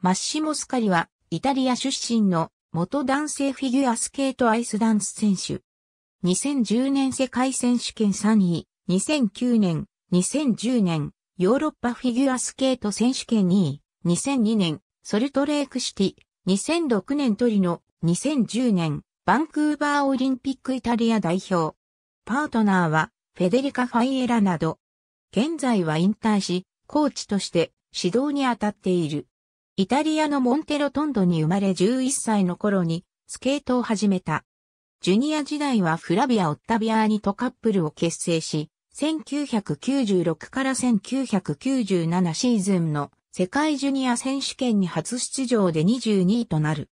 マッシモ・スカリは、イタリア出身の元男性フィギュアスケートアイスダンス選手。2010年世界選手権3位、2009年、2010年、ヨーロッパフィギュアスケート選手権2位、2002年、ソルトレークシティ、2006年トリノ、2010年、バンクーバーオリンピックイタリア代表。パートナーは、フェデリカ・ファイエラなど。現在は引退し、コーチとして指導に当たっている。イタリアのモンテロトンドに生まれ11歳の頃にスケートを始めた。ジュニア時代はフラビア・オッタビアーニとカップルを結成し、1996から1997シーズンの世界ジュニア選手権に初出場で22位となる。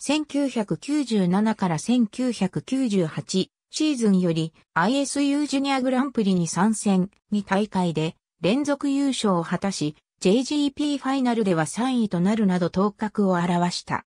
1997から1998シーズンより ISU ジュニアグランプリに参戦2大会で連続優勝を果たし、JGP ファイナルでは3位となるなど頭角を表した。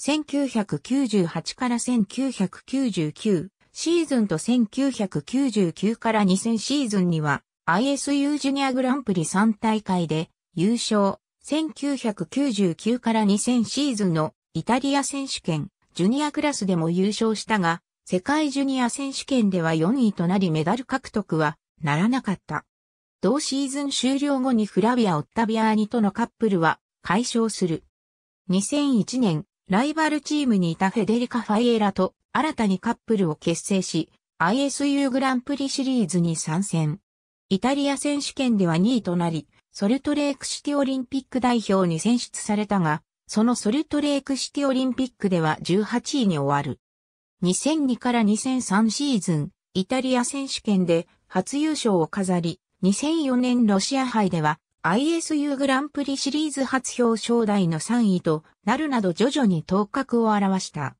1998から1999シーズンと1999から2000シーズンには ISU ジュニアグランプリ3大会で優勝。1999から2000シーズンのイタリア選手権、ジュニアクラスでも優勝したが、世界ジュニア選手権では4位となりメダル獲得はならなかった。同シーズン終了後にフラビア・オッタビアーニとのカップルは解消する。2001年、ライバルチームにいたフェデリカ・ファイエラと新たにカップルを結成し、ISU グランプリシリーズに参戦。イタリア選手権では2位となり、ソルトレークシティオリンピック代表に選出されたが、そのソルトレークシティオリンピックでは18位に終わる。2002から2003シーズン、イタリア選手権で初優勝を飾り、2004年ロシア杯では ISU グランプリシリーズ初表彰台の3位となるなど徐々に頭角を表した。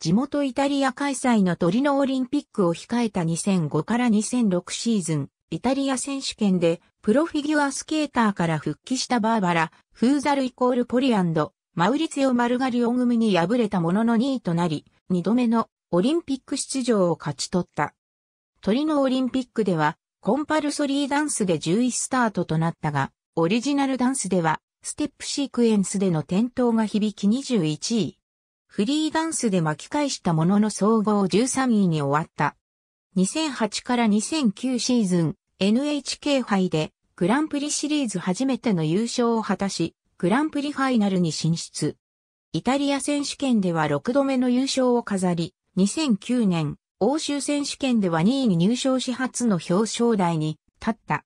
地元イタリア開催のトリノオリンピックを控えた2005から2006シーズン、イタリア選手権でプロフィギュアスケーターから復帰したバーバラ、フーザルイコールポリアンド、マウリツィオ・マルガリオ組に敗れたものの2位となり、2度目のオリンピック出場を勝ち取った。トリノオリンピックではコンパルソリーダンスで1位スタートとなったが、オリジナルダンスでは、ステップシークエンスでの転倒が響き21位。フリーダンスで巻き返したものの総合13位に終わった。2008から2009シーズン NHK 杯でグランプリシリーズ初めての優勝を果たし、グランプリファイナルに進出。イタリア選手権では6度目の優勝を飾り、2009年欧州選手権では2位に入賞し初の表彰台に立った。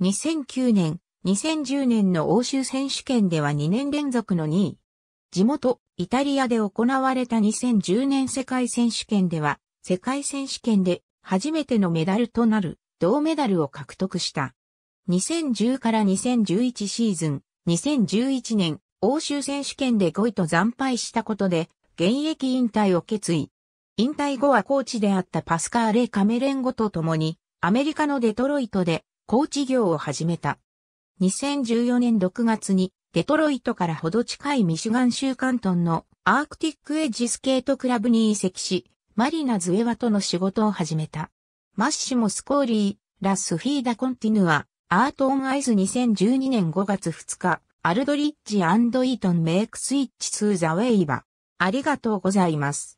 2009年、2010年の欧州選手権では2年連続の2位。地元、イタリアで行われた2010年世界選手権では、世界選手権で初めてのメダルとなる銅メダルを獲得した。2010から2011シーズン、2011年、欧州選手権で5位と惨敗したことで、現役引退を決意。引退後はコーチであったパスカー・レイ・カメレンゴと共に、アメリカのデトロイトでコーチ業を始めた。2014年6月に、デトロイトからほど近いミシュガン州関東のアークティックエッジスケートクラブに移籍し、マリナ・ズエワとの仕事を始めた。マッシモ・スコーリー、ラス・フィーダ・コンティヌア、アート・オン・アイズ2012年5月2日、アルドリッジ・イートン・メイク・スイッチ・スー・ザ・ウェイバ。ありがとうございます。